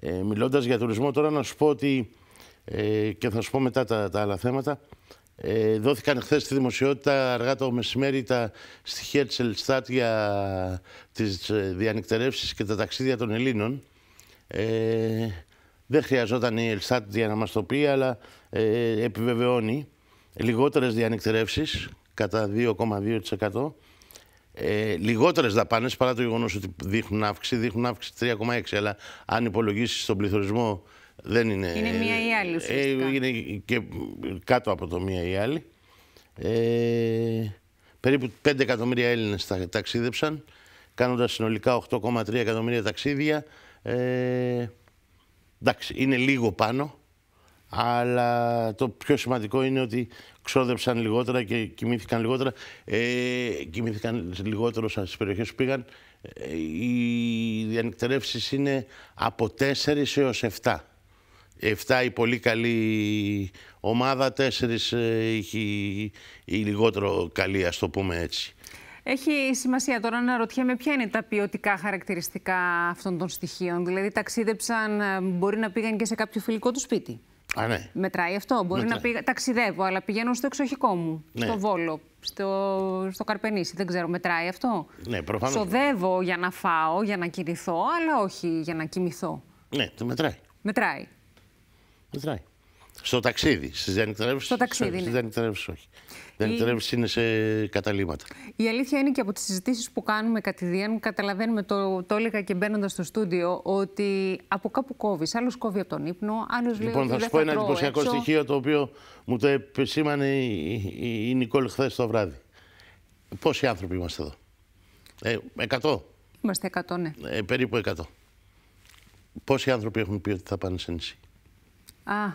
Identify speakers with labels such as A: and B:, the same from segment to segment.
A: Ε, μιλώντας για τουρισμό τώρα να σου πω ότι, ε, και θα σου πω μετά τα, τα άλλα θέματα, ε, δόθηκαν χθες στη δημοσιότητα αργά το μεσημέρι τα στοιχεία της Ελστάτ για τις ε, διανυκτερεύσεις και τα ταξίδια των Ελλήνων. Ε, δεν χρειαζόταν η Ελστάτ για να μας το πει, αλλά ε, επιβεβαιώνει λιγότερες διανυκτερεύσεις κατά 2,2% ε, λιγότερες δαπάνες παρά το γεγονός ότι δείχνουν αύξηση. Δείχνουν αύξηση 3,6. Αλλά αν υπολογίσεις τον πληθωρισμό, δεν είναι. Είναι μία
B: ή άλλη Ε, είναι
A: και κάτω από το μία ή άλλη. Ε, περίπου 5 εκατομμύρια Έλληνες τα, ταξίδεψαν, κάνοντας συνολικά 8,3 εκατομμύρια ταξίδια. Ε, εντάξει, είναι λίγο πάνω αλλά το πιο σημαντικό είναι ότι ξόδεψαν λιγότερα και κοιμήθηκαν λιγότερα. Ε, κοιμήθηκαν λιγότερο στις περιοχές που πήγαν. Ε, οι διανυκτερεύσεις είναι από 4 έως 7. 7 η πολύ καλή ομάδα, 4 ε, η λιγότερο καλή, ας το πούμε έτσι.
B: Έχει σημασία τώρα να ρωτιέμαι ποια είναι τα ποιοτικά χαρακτηριστικά αυτών των στοιχείων. Δηλαδή ταξίδεψαν, ε, μπορεί να πήγαν και σε κάποιο φιλικό του σπίτι. Ναι. Μετράει αυτό. Μπορεί να πει ταξιδεύω, αλλά πηγαίνω στο εξοχικό μου, ναι. στο Βόλο, στο, στο Καρπενήσι. Δεν ξέρω, μετράει αυτό. Ναι, προφανώς. Σοδεύω για να φάω, για να κοιμηθώ, αλλά όχι για να κοιμηθώ.
A: Ναι, το μετράει. Μετράει. Μετράει. Στο ταξίδι. Στις διανυκτερεύσει. Στο ταξίδι. Στι ναι. διανυκτερεύσει, όχι.
B: Οι διανυκτερεύσει
A: είναι σε καταλήμματα.
B: Η αλήθεια είναι και από τις συζητήσεις που κάνουμε κατηδίαν, καταλαβαίνουμε, το, το έλεγα και μπαίνοντας στο στούντιο, ότι από κάπου κόβεις. Άλλος κόβει από τον ύπνο, άλλος λέει. Λοιπόν, θα σου πω ένα εντυπωσιακό έξω... στοιχείο
A: το οποίο μου το επισήμανε η, η, Νικόλ χθες το βράδυ. Πόσοι άνθρωποι είμαστε εδώ. Ε, 100.
B: Είμαστε 100, ναι.
A: Ε, περίπου 100. Πόσοι άνθρωποι έχουν πει ότι θα πάνε σε νησί.
B: Α,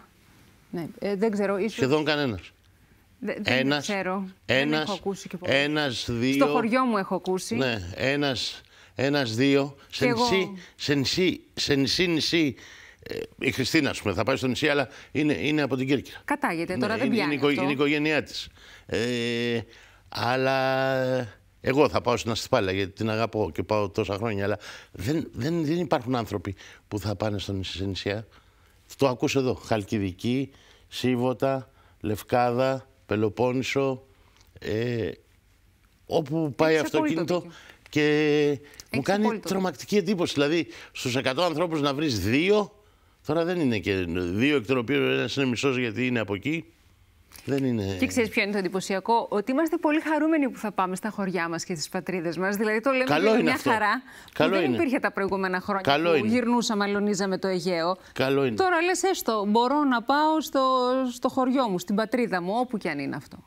B: ναι, ε, δεν ξέρω. Ίσως... Σχεδόν κανένας. Δε, δεν ένας, ξέρω. Ένας, δεν έχω ακούσει και
A: Ένας, δύο... Στο χωριό
B: μου έχω ακούσει. Ναι,
A: ένας, ένας δύο. Σε νησί, εγώ... σε νησί, σε νησί, νησί ε, η Χριστίνα, ας πούμε, θα πάει στο νησί, αλλά είναι, είναι από την Κέρκυρα.
B: Κατάγεται, ναι, τώρα ναι, δεν πιάνει. Είναι, αυτό. είναι η
A: οικογένειά της. Ε, αλλά εγώ θα πάω στην Αστυπάλα γιατί την αγαπώ και πάω τόσα χρόνια. Αλλά δεν, δεν, δεν υπάρχουν άνθρωποι που θα πάνε στο νησί, σε νησιά. Το ακούσω εδώ. Χαλκιδική, Σίβωτα, Λευκάδα, Πελοπόννησο, ε, όπου πάει το αυτοκίνητο και μου κάνει τρομακτική εντύπωση. Δηλαδή, στους 100 ανθρώπους να βρεις δύο, τώρα δεν είναι και δύο εκ των οποίων ένας είναι μισός γιατί είναι από εκεί, δεν είναι... Και ξέρεις
B: ποιο είναι το εντυπωσιακό, ότι είμαστε πολύ χαρούμενοι που θα πάμε στα χωριά μας και στις πατρίδες μας. Δηλαδή το λέμε Καλό είναι μια χαρά Καλό που δεν υπήρχε τα προηγούμενα χρόνια Καλό που είναι. γυρνούσαμε, αλωνίζαμε το Αιγαίο.
A: Καλό είναι. Τώρα
B: λες, έστω μπορώ να πάω στο, στο χωριό μου, στην πατρίδα μου, όπου και αν είναι αυτό.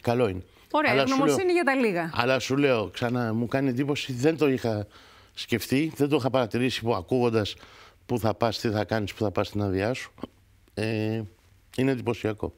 A: Καλό είναι. Ωραία, αλλά γνωμοσύνη για τα λίγα. Αλλά σου λέω ξανά, μου κάνει εντύπωση, δεν το είχα σκεφτεί, δεν το είχα παρατηρήσει που ακούγοντας πού θα πας, τι θα κάνεις, πού θα πας την αδειά σου. Ε, είναι εντυπωσιακό.